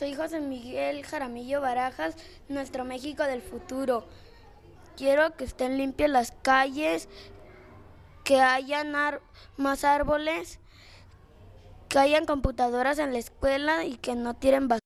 Soy José Miguel Jaramillo Barajas, nuestro México del futuro. Quiero que estén limpias las calles, que hayan más árboles, que hayan computadoras en la escuela y que no tiren basura.